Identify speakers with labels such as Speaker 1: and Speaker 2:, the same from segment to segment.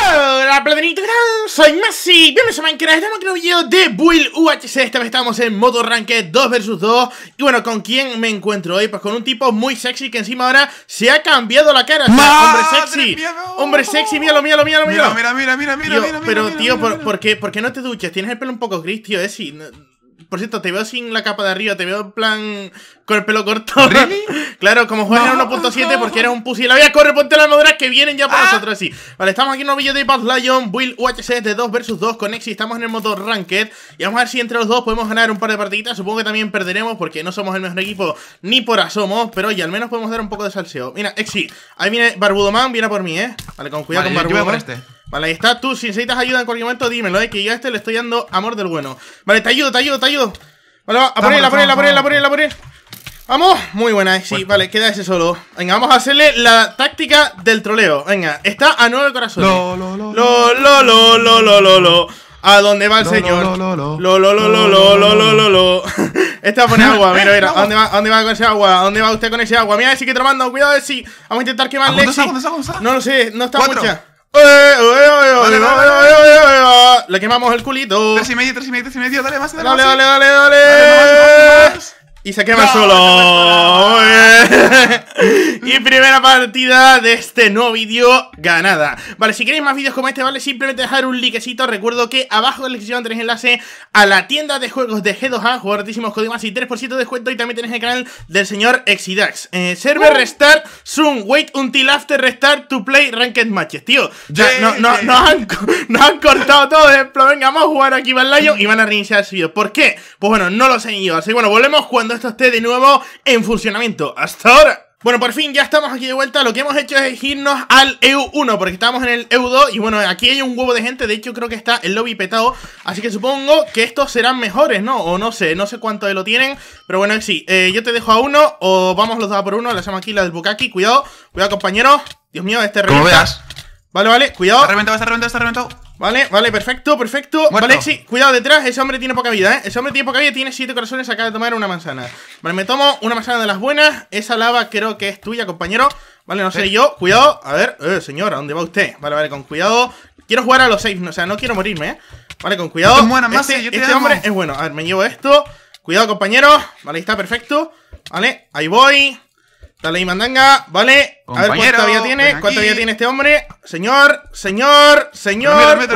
Speaker 1: Hola, platanitos, soy Messi bienvenidos a Minecraft, estamos en un video de Build UHC, esta vez estamos en modo Ranked 2 vs 2 Y bueno, ¿con quién me encuentro hoy? Pues con un tipo muy sexy que encima ahora se ha cambiado la cara Hombre sexy, hombre sexy, míralo, míralo, míralo, Mira, mira, mira, mira, mira, Pero tío, ¿por, qué, no te duchas? Tienes el pelo un poco gris, tío, es si por cierto, te veo sin la capa de arriba, te veo en plan con el pelo corto. claro, como juega en 1.7 porque era un pusil. Había corre, ponte las maduras que vienen ya para ah. nosotros, sí. Vale, estamos aquí en un de Path Lion, Will UHC de 2 vs 2 con Exi. Estamos en el modo Ranked. Y vamos a ver si entre los dos podemos ganar un par de partiditas. Supongo que también perderemos porque no somos el mejor equipo ni por asomo. Pero oye, al menos podemos dar un poco de salseo. Mira, Exi, ahí viene Barbudo viene por mí, ¿eh? Vale, con cuidado con Barbudo Este. Vale, ahí está. Tú, si necesitas ayuda en cualquier momento, dímelo, eh, que yo a este le estoy dando amor del bueno. Vale, te ayudo, te ayudo, te ayudo. Vale, va, a por él, a por a por él, a por a por Vamos, muy buena, sí, vale, queda ese solo. Venga, vamos a hacerle la táctica del troleo. Venga, está a nueve corazones. corazón lo, lo, lo, lo, lo, lo, lo, ¿A dónde va el señor? Lo, lo, lo, lo, lo, lo, lo, lo, lo, Esta pone agua, mira, mira. dónde va, dónde va con ese agua? dónde va usted con ese agua? Mira, sí que te lo mando, cuidado, si. Vamos a intentar quemarle. Lexi No lo sé, no está mucha. Le quemamos el culito. Tres y medio, tres y medio, tres y medio. Dale más, dale, dale Dale, dale, dale, dale. dale más, Y se quema solo. No, no, y primera partida de este nuevo vídeo ganada. Vale, si queréis más vídeos como este, vale, simplemente dejar un likecito. Recuerdo que abajo en la descripción tenéis enlace a la tienda de juegos de G2A, jugar altísimos códigos y 3% de descuento. Y también tenéis el canal del señor Exidax. Eh, server uh. restart soon, wait until after restart to play ranked matches, tío. Ya, no, no, nos, han, cortado todo. pero venga, vamos a jugar aquí Van Lion y van a reiniciar el vídeo. ¿Por qué? Pues bueno, no lo sé ni yo. Así que bueno, volvemos cuando esto esté de nuevo en funcionamiento. Hasta ahora. Bueno, por fin ya estamos aquí de vuelta. Lo que hemos hecho es irnos al EU1, porque estamos en el EU2 y bueno, aquí hay un huevo de gente. De hecho, creo que está el lobby petado. Así que supongo que estos serán mejores, ¿no? O no sé, no sé cuánto de lo tienen. Pero bueno, sí, eh, yo te dejo a uno o vamos los dos a por uno. La hacemos aquí la del Bukaki. Cuidado, cuidado, compañero. Dios mío, este Como veas. Vale, vale, cuidado. Está reventado, está reventado, está reventado. Vale, vale, perfecto, perfecto. Vale, sí, cuidado detrás, ese hombre tiene poca vida, ¿eh? Ese hombre tiene poca vida, tiene siete corazones, acaba de tomar una manzana. Vale, me tomo una manzana de las buenas. Esa lava creo que es tuya, compañero. Vale, no sé yo. Cuidado, a ver, eh, ¿a ¿dónde va usted? Vale, vale, con cuidado. Quiero jugar a los seis, o sea, no quiero morirme, ¿eh? Vale, con cuidado. este, este hombre es bueno. A ver, me llevo esto. Cuidado, compañero. Vale, está, perfecto. Vale, ahí voy. Dale y mandanga, vale. a ver cuánta vida tiene, cuánta vida tiene este hombre. Señor, señor, señor. Vale,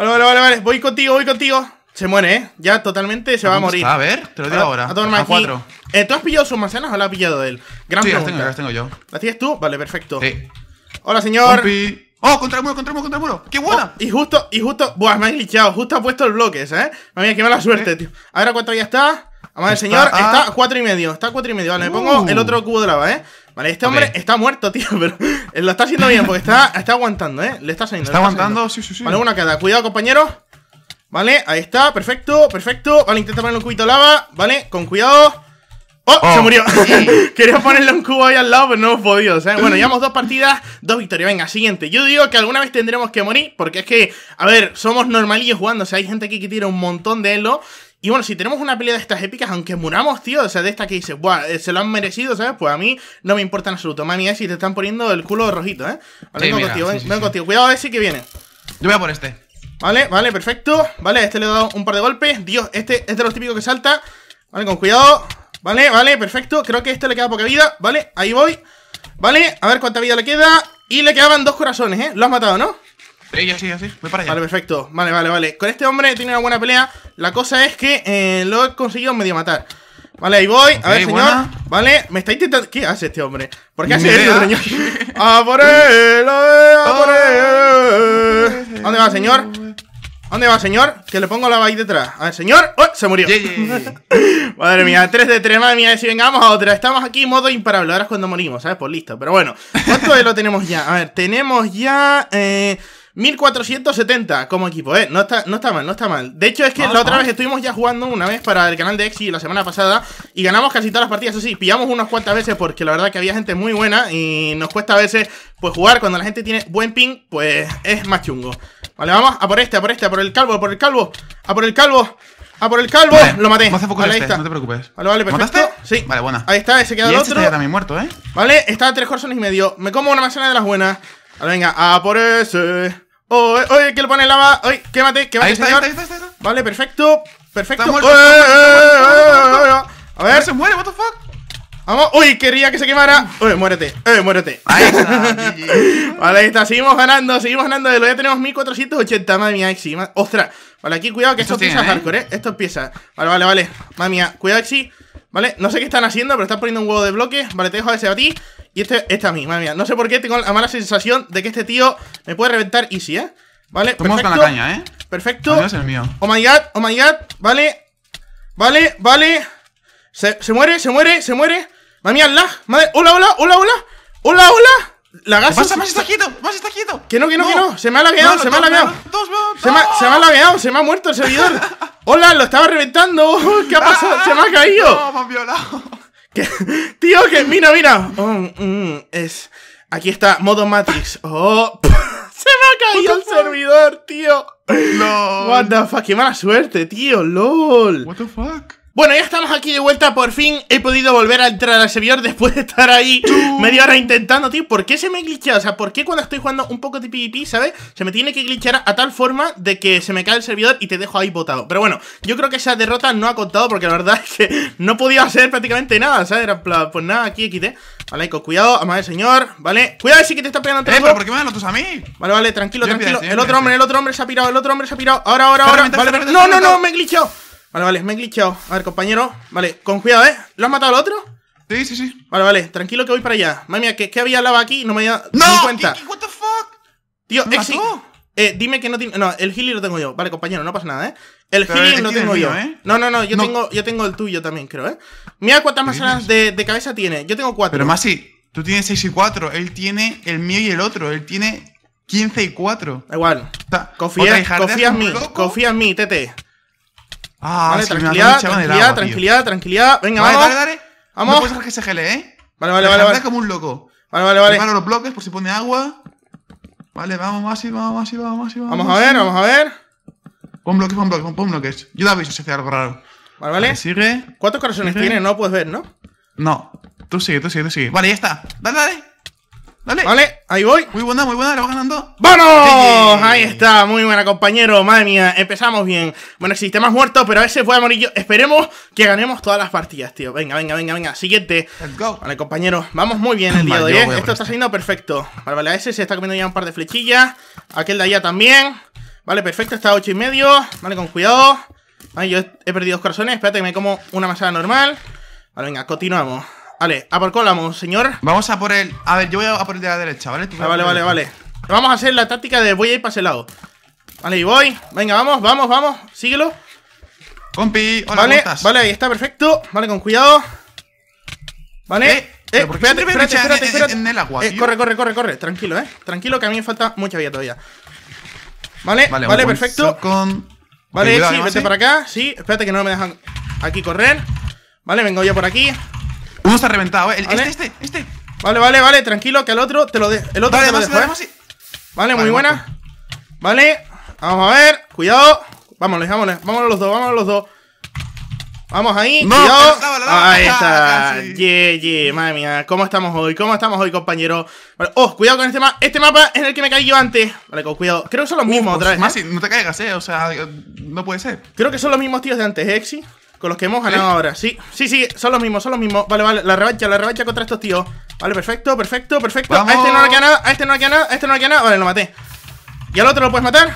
Speaker 1: vale, vale, vale. Voy contigo, voy contigo. Se muere, ¿eh? Ya totalmente se va a morir. A ver, te lo digo ahora. A tomar cuatro. Eh, ¿Tú has pillado sus manzanas o la has pillado él? Gran sí, las tengo, yo. ¿Las tienes tú? Vale, perfecto. Sí. Hola, señor. ¡Oh! ¡Contra el muro, contra muro, contra muro! ¡Qué buena! Oh, y justo, y justo. Buah, me ha glitchado. Justo ha puesto los bloques ¿eh? Mami, qué mala suerte, tío. Ahora cuánto ya está. Vamos, el señor está a cuatro y medio. Está a cuatro y medio. Vale, me pongo uh. el otro cubo de lava, ¿eh? Vale, este hombre está muerto, tío, pero eh, lo está haciendo bien porque está, está aguantando, ¿eh? Le está saliendo. Está, aguantando, sí, sí, sí. Vale, una queda. Cuidado, compañero Vale, ahí está, perfecto, perfecto. Vale, intenta ponerle un cubito de lava, ¿vale? Con cuidado. ¡Oh! oh. se murió! Quería ponerle un cubo ahí al lado, pero no hemos podido, ¿sabes? Bueno, llevamos dos partidas, dos victorias. Venga, siguiente. Yo digo que alguna vez tendremos que morir, porque es que, a ver, somos normalillos jugando. O sea, hay gente aquí que tira un montón de elo y bueno, si tenemos una pelea de estas épicas, aunque muramos, tío, o sea, de esta que dice, Buah, eh, se lo han merecido, ¿sabes? Pues a mí no me importa en absoluto. Mami, eh, si te están poniendo el culo rojito, ¿eh? Vale, vengo contigo, vengo contigo. Cuidado a ver que viene. Yo voy a por este. Vale, vale, perfecto. Vale, este le he dado un par de golpes. Dios, este es de los típicos que salta. Vale, con cuidado. Vale, vale, perfecto. Creo que este le queda poca vida. Vale, ahí voy. Vale, a ver cuánta vida le queda. Y le quedaban dos corazones, ¿eh? Lo has matado, ¿no? Sí, sí, Voy para allá. Vale, perfecto. Vale, vale, vale. Con este hombre tiene una buena pelea. La cosa es que eh, lo he conseguido medio matar. Vale, ahí voy. a ver, señor. Vale, me está intentando. ¿Qué hace este hombre? ¿Por qué hace eso, señor? ¡A por él! ¡A por oh. él! ¿Dónde va, señor? ¿Dónde va, señor? Que le pongo la ahí detrás. A ver, señor. ¡Oh! Se murió. madre mía, 3 de 3, madre mía. Si vengamos a otra. Estamos aquí en modo imparable. Ahora es cuando morimos, ¿sabes? Pues listo. Pero bueno, ¿cuánto de lo tenemos ya? A ver, tenemos ya. Eh, 1470 como equipo, ¿eh? No está, no está mal, no está mal. De hecho, es que la otra vez estuvimos ya jugando una vez para el canal de Exi la semana pasada y ganamos casi todas las partidas. así. pillamos unas cuantas veces porque la verdad que había gente muy buena y nos cuesta a veces pues jugar cuando la gente tiene buen ping, pues es más chungo. Vale, vamos a por este, a por este, a por el calvo, a por el calvo, a por el calvo. A por el calvo! lo maté. Vale, este, No te preocupes. Vale, vale, perfecto. Sí. Vale, buena. Ahí está, ese queda el este otro. también muerto, ¿eh? Vale, está a tres corazones y medio. Me como una manzana de las buenas. venga, a por ese. Oh, eh, oye, oh, que le pone lava. Oye, quémate, quémate, ahí está, señor. Ahí está, ahí está, vale, perfecto. Perfecto. Eh, eh, a ver. se muere, what the fuck. Vamos. Uy, quería que se quemara. Uy, muérete. Uy, muérete. vale, ahí está. Seguimos ganando, seguimos ganando. De lo ya tenemos 1480. Madre mía, Exi. Ostras. Vale, aquí cuidado que esto, es empieza ¿eh? hardcore, ¿eh? Esto empieza. Vale, vale, vale. Madre mía, cuidado, Exi. ¿Vale? No sé qué están haciendo, pero están poniendo un huevo de bloque Vale, te dejo ese a ti y este, este a mí, madre mía No sé por qué tengo la mala sensación de que este tío me puede reventar easy, ¿eh? Vale, perfecto con la caña, ¿eh? Perfecto Oh my god, oh my god, vale Vale, vale Se, se muere, se muere, se muere Madre mía, la, madre, hola, hola, hola, hola Hola, hola la gasa. más está quieto, más está quieto. Que no, que no, que no. Se me ha lagueado, se, me ha lagueado. se me ha lagueado. Se me ha muerto el servidor. ¡Hola! ¡Lo estaba reventando! ¿Qué ha pasado? Ah, ¡Se me ha caído! ¡No, me violado! ¿Qué? Tío, que mira, mira. Oh, mm, es. Aquí está, modo Matrix. Oh, se me ha caído el servidor, tío. LOL. What the fuck, qué mala suerte, tío. LOL. What the fuck? Bueno, ya estamos aquí de vuelta, por fin he podido volver a entrar al servidor después de estar ahí media hora intentando, tío, ¿por qué se me glitchea? O sea, ¿por qué cuando estoy jugando un poco de PvP, ¿sabes? Se me tiene que glitchear a tal forma de que se me cae el servidor y te dejo ahí botado. Pero bueno, yo creo que esa derrota no ha contado porque la verdad es que no podía hacer prácticamente nada, ¿sabes? Era pues nada, aquí quite. Vale, cuidado, amado señor, ¿vale? Cuidado, sí que te está pegando Eh, ¿por qué me dan los a mí? Vale, vale, tranquilo, tranquilo. el otro hombre, el otro hombre se ha pirado, el otro hombre se ha pirado. Ahora, ahora, ahora. no, no, no, me he Vale, vale, me he glitchado. A ver, compañero. Vale, con cuidado, ¿eh? ¿Lo has matado al otro? Sí, sí, sí. Vale, vale, tranquilo que voy para allá. Madre mía, que, había lava aquí no me había ¡No! cuenta. ¿Qué, qué, what the fuck? Tío, Eh, dime que no tiene. No, el healing lo tengo yo. Vale, compañero, no pasa nada, ¿eh? El Pero lo tengo yo. ¿eh? No, no, no, yo, Tengo, yo tengo el tuyo también, creo, ¿eh? Mira cuántas más de, de, cabeza tiene. Yo tengo cuatro. Pero Masi, tú tienes seis y cuatro, Él tiene el mío y el otro. Él tiene quince y cuatro. Igual. confía, confía en mí, confía en mí, tete. Ah, vale, tranquilidad, tranquilidad, agua, tranquilidad, tranquilidad. Venga, vale, vamos. Dale, dale. Vamos. No puedes dejar que se gele, ¿eh?
Speaker 2: Vale, vale, vale, vale. como un loco.
Speaker 1: Vale, vale, vale. Preparo los bloques por si pone agua. Vale, vamos, más y vamos, más y vamos, más vamos. Vamos a ver, vamos a ver. Pon bloques, pon bloques, pon bloques. Yo te aviso si hace algo raro. Vale, vale. Sigue. ¿Cuántos corazones tiene? No puedes ver, ¿no? No. Tú sigue, tú sigue, tú sigue. Vale, ya está. Dale, dale. Vale, ahí voy. Muy buena, muy buena, la vas ganando. ¡Vamos! Ahí está, muy buena, compañero. Madre mía, empezamos bien. Bueno, el sistema es muerto, pero a fue voy a morir yo. Esperemos que ganemos todas las partidas, tío. Venga, venga, venga, venga. Siguiente. Vale, compañero, vamos muy bien el día de hoy. ¿eh? Esto está saliendo perfecto. Vale, vale, a ese se está comiendo ya un par de flechillas. Aquel de allá también. Vale, perfecto, está a 8 y medio. Vale, con cuidado. yo he perdido dos corazones. Espérate me como una masada normal. Vale, venga, continuamos. Vale, a por Colamo, señor. Vamos a por el. A ver, yo voy a por el de la derecha, ¿vale? vale, vale, vale. Vamos a hacer la táctica de voy a ir para ese lado. Vale, y voy. Venga, vamos, vamos, vamos. Síguelo. Compi, hola, vale, Vale, ahí está, perfecto. Vale, con cuidado. Vale. Eh, eh espérate, espérate, espérate, En, el agua, eh, corre, corre, corre, corre. Tranquilo, eh. Tranquilo, que a mí me falta mucha vida todavía. Vale, vale, perfecto. Con... Vale, sí, vete para acá. Sí, espérate que no me dejan aquí correr. Vale, vengo yo por aquí. Uno está reventado, eh. Este, este, este. Vale, vale, vale, tranquilo, que el otro te lo de. El otro te lo dejo, eh. Vale, muy buena. Pues. Vale, vamos a ver. Cuidado. Vámonos, vámonos, vámonos los dos, vámonos los dos. Vamos ahí, no, cuidado. ahí está. ye ye madre mía. ¿Cómo estamos hoy? ¿Cómo estamos hoy, compañero? Vale. Oh, cuidado con este mapa. Este mapa es el que me caí yo antes. Vale, con cuidado. Creo que son los mismos pues, otra vez. ¿eh? Más no te caigas, eh. O sea, no puede ser. Creo que son los mismos tíos de antes, ¿eh, Exi. Con los que hemos ganado ahora. Sí, sí, sí, son los mismos, son los mismos. Vale, vale, la revancha, la revancha contra estos tíos. Vale, perfecto, perfecto, perfecto. A este no le queda nada, a este no le queda nada, a este no le queda nada. Vale, lo maté. ¿Y al otro lo puedes matar?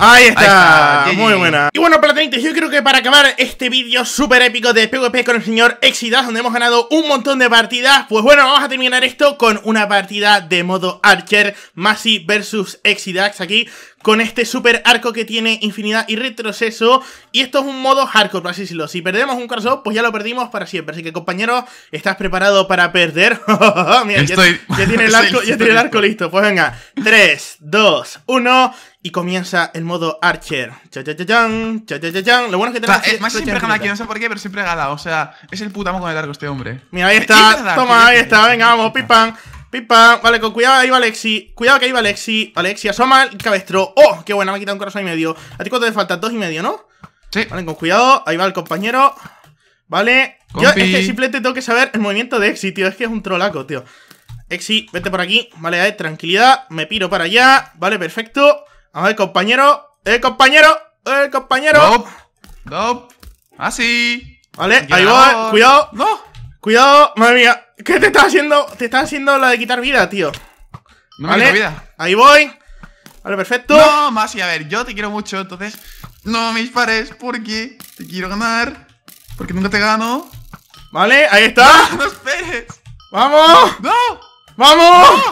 Speaker 1: Ahí está, muy buena Y bueno, platanitos, yo creo que para acabar este vídeo súper épico de PvP con el señor Exidax Donde hemos ganado un montón de partidas Pues bueno, vamos a terminar esto con una partida de modo Archer Masi versus Exidax aquí con este super arco que tiene infinidad y retroceso. Y esto es un modo hardcore, por así decirlo. Si perdemos un corazón, pues ya lo perdimos para siempre. Así que, compañero ¿estás preparado para perder? Mira, Estoy... ya, tiene el arco, ya tiene el arco listo. Pues venga, 3, 2, 1... Y comienza el modo Archer. Cha cha cha chan, cha cha cha chan. Lo bueno es que tenemos. es, más siempre gana aquí, no sé por qué, pero siempre gana. O sea, es el putamo con el arco este hombre. Mira, ahí está. Toma, ahí está. Venga, vamos, pipan. Pipa, vale, con cuidado ahí va Alexi Cuidado que ahí va Alexi Alexi, asoma el cabestro ¡Oh! ¡Qué buena! Me ha quitado un corazón y medio ¿A ti cuánto te falta? Dos y medio, ¿no? Sí Vale, con cuidado Ahí va el compañero Vale Yo es que simplemente tengo que saber el movimiento de Exi, tío Es que es un trolaco, tío Exi, vete por aquí Vale, a tranquilidad Me piro para allá Vale, perfecto A ver, compañero ¡Eh, compañero! ¡Eh, compañero! ¡Dop! ¡Dop! ¡Así! Ah, vale, ahí va eh. Cuidado ¡No! Cuidado, madre mía ¿Qué te está haciendo? Te estás haciendo la de quitar vida, tío.
Speaker 2: No ¿Vale? vida.
Speaker 1: Ahí voy. Vale, perfecto. No, más y a ver, yo te quiero mucho, entonces no me dispares porque te quiero ganar. Porque nunca te gano. Vale, ahí está. No, ¡Vamos! ¡No! ¡Vamos!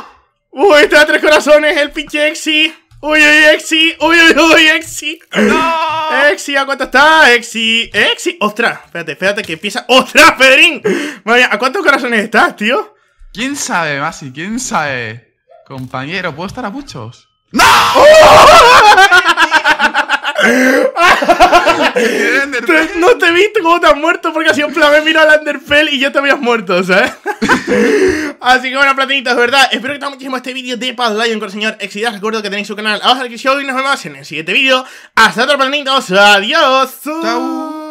Speaker 1: ¡Uh, ¡Uy, te da tres corazones, el pinche Exi! Uy, uy, Exi, uy, uy, uy, Exi. No. Exi, ¿a cuánto estás? Exi, Exi. Ostras, espérate, espérate que empieza. ¡Ostras, Pedrín! Vaya, ¿a cuántos corazones estás, tío? ¿Quién sabe, Masi? ¿Quién sabe? Compañero, ¿puedo estar a muchos? ¡No! no te visto como te has muerto porque así en plan me miro al Underfell y ya te habías muerto, ¿sabes? así que bueno, De ¿verdad? Espero que te haya muchísimo este vídeo de Paz Lion con el señor Exidas. Recuerdo que tenéis su canal abajo en la descripción y nos vemos en el siguiente vídeo. Hasta otro platinitos, adiós. Chau